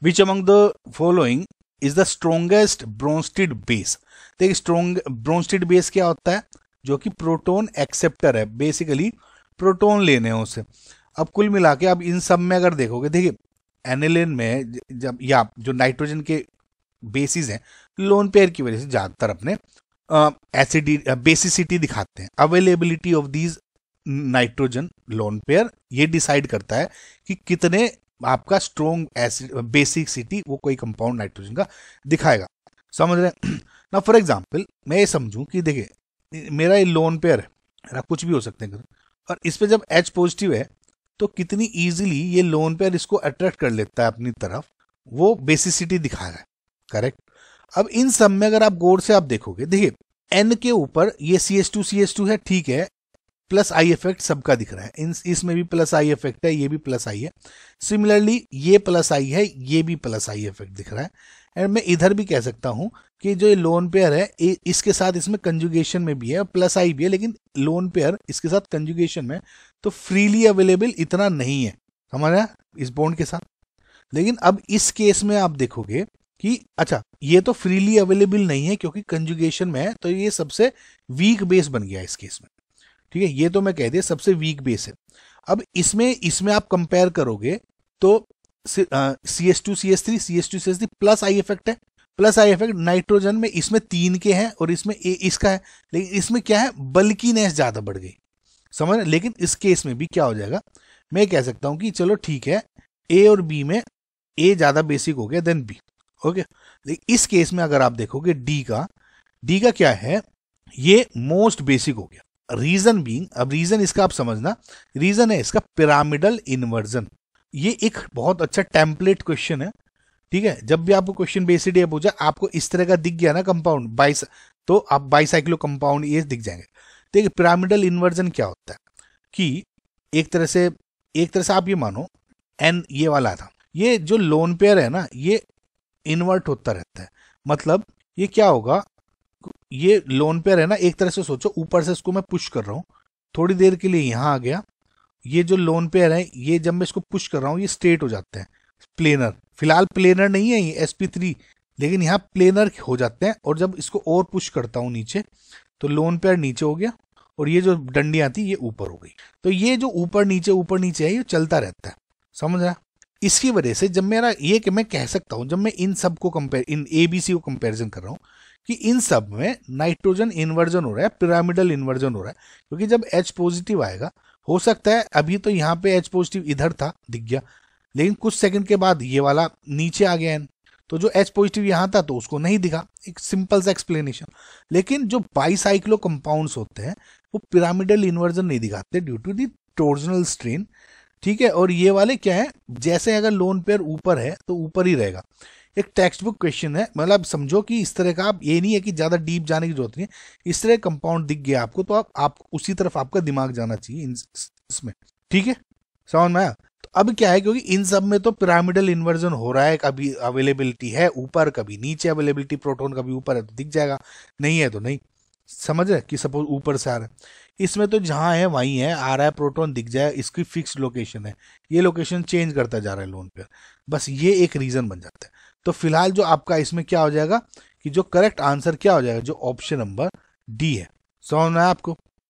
Which among the following is the strongest Bronsted base देखिए strong Bronsted base क्या होता है जो कि प्रोटोन एक्सेप्टर है बेसिकली प्रोटोन लेने हैं उसे अब कुल मिला के अब इन सब में अगर देखोगे देखिए एनिलिन में जब या जो नाइट्रोजन के बेसिस हैं लोन पेयर की वजह से ज़्यादातर अपने एसिडी बेसिसिटी दिखाते हैं availability of these nitrogen lone pair ये डिसाइड करता है कि कितने आपका स्ट्रोंग एसिड बेसिक सिटी वो कोई कंपाउंड नाइट्रोजन का दिखाएगा समझ रहे ना फॉर एग्जाम्पल मैं ये समझूं कि देखिए मेरा ये लोन पेयर है कुछ भी हो सकते हैं और इस पर जब एच पॉजिटिव है तो कितनी ईजिली ये लोन पेयर इसको अट्रैक्ट कर लेता है अपनी तरफ वो बेसिसिटी दिखा रहा है करेक्ट अब इन सब में अगर आप गौर से आप देखोगे देखिए एन के ऊपर ये C S two C S two है ठीक है प्लस आई इफेक्ट सबका दिख रहा है इन इसमें भी प्लस आई इफेक्ट है ये भी प्लस आई है सिमिलरली ये प्लस आई है ये भी प्लस आई इफेक्ट दिख रहा है एंड मैं इधर भी कह सकता हूँ कि जो ये लोन पेयर है इसके साथ इसमें कंजुगेशन में भी है प्लस आई भी है लेकिन लोन पेयर इसके साथ कंजुगेशन में तो फ्रीली अवेलेबल इतना नहीं है हमारा इस बॉन्ड के साथ लेकिन अब इस केस में आप देखोगे कि अच्छा ये तो फ्रीली अवेलेबल नहीं है क्योंकि कंजुगेशन में है तो ये सबसे वीक बेस बन गया इस केस में ठीक है ये तो मैं कह दिया सबसे वीक बेस है अब इसमें इसमें आप कंपेयर करोगे तो C S two C S three C S two C S three plus I effect है प्लस आई इफेक्ट नाइट्रोजन में इसमें तीन के हैं और इसमें ए, इसका है लेकिन इसमें क्या है बल्किनेस ज़्यादा बढ़ गई समझ लेकिन इस केस में भी क्या हो जाएगा मैं कह सकता हूँ कि चलो ठीक है ए और बी में ए ज़्यादा बेसिक हो गया देन बी ओके लेकिन इस केस में अगर आप देखोगे डी का डी का क्या है ये मोस्ट बेसिक हो गया रीजन बींग अब रीजन इसका आप समझना रीजन है इसका पिरामिडल इन्वर्जन ये एक बहुत अच्छा टेम्पलेट क्वेश्चन है ठीक है जब भी आपको क्वेश्चन बेसिड ये पूछा आपको इस तरह का दिख गया ना कंपाउंड बाइस तो आप बाईसाइक्लो कंपाउंड ये दिख जाएंगे देखिए पिरामिडल इन्वर्जन क्या होता है कि एक तरह से एक तरह से आप ये मानो एन ये वाला था ये जो लोन पेयर है ना ये इन्वर्ट होता रहता है मतलब ये क्या होगा ये लोन पेयर है ना एक तरह से सोचो ऊपर से इसको मैं पुश कर रहा हूँ थोड़ी देर के लिए यहाँ आ गया ये जो लोन पेयर है ये जब मैं इसको पुश कर रहा हूँ ये स्ट्रेट हो जाते हैं प्लेनर फिलहाल प्लेनर नहीं है ये एस थ्री लेकिन यहाँ प्लेनर हो जाते हैं और जब इसको और पुश करता हूँ नीचे तो लोन पेयर नीचे हो गया और ये जो डंडियाँ थी ये ऊपर हो गई तो ये जो ऊपर नीचे ऊपर नीचे है ये चलता रहता है समझ रहा इसकी वजह से जब मेरा ये कि मैं कह सकता हूँ जब मैं इन सब को compare in A B C को कंपेरिजन कर रहा हूँ कि इन सब में नाइट्रोजन इन्वर्जन हो रहा है पिरामिडल इन्वर्जन हो रहा है क्योंकि जब एच पॉजिटिव आएगा हो सकता है अभी तो यहाँ पे एच पॉजिटिव इधर था दिख गया लेकिन कुछ सेकंड के बाद ये वाला नीचे आ गया तो जो एच पॉजिटिव यहाँ था तो उसको नहीं दिखा एक सिंपल सा एक्सप्लेनेशन लेकिन जो बाईसाइक्लो कंपाउंड होते हैं वो पिरामिडल इन्वर्जन नहीं दिखाते due to the torsional strain ठीक है और ये वाले क्या है जैसे अगर लोन पेयर ऊपर है तो ऊपर ही रहेगा एक टेक्स्ट बुक क्वेश्चन है मतलब समझो कि इस तरह का आप ये नहीं है कि ज़्यादा डीप जाने की जरूरत नहीं है इस तरह कंपाउंड दिख गया आपको तो आप, आप उसी तरफ आपका दिमाग जाना चाहिए इसमें ठीक है समझ में आया तो अब क्या है क्योंकि इन सब में तो पिरामिडल इन्वर्जन हो रहा है कभी अवेलेबिलिटी है ऊपर कभी नीचे अवेलेबिलिटी प्रोटोन कभी ऊपर है तो दिख जाएगा नहीं है तो नहीं समझ रहे कि सपोज ऊपर से आ रहा है इसमें तो जहाँ है वहीं है आ रहा है प्रोटोन दिख जाए इसकी फिक्स लोकेशन है ये लोकेशन चेंज करता जा रहा है लोन पे बस ये एक रीज़न बन जाता है तो फिलहाल जो आपका इसमें क्या हो जाएगा कि जो करेक्ट आंसर क्या हो जाएगा जो ऑप्शन नंबर डी है समझ में आपको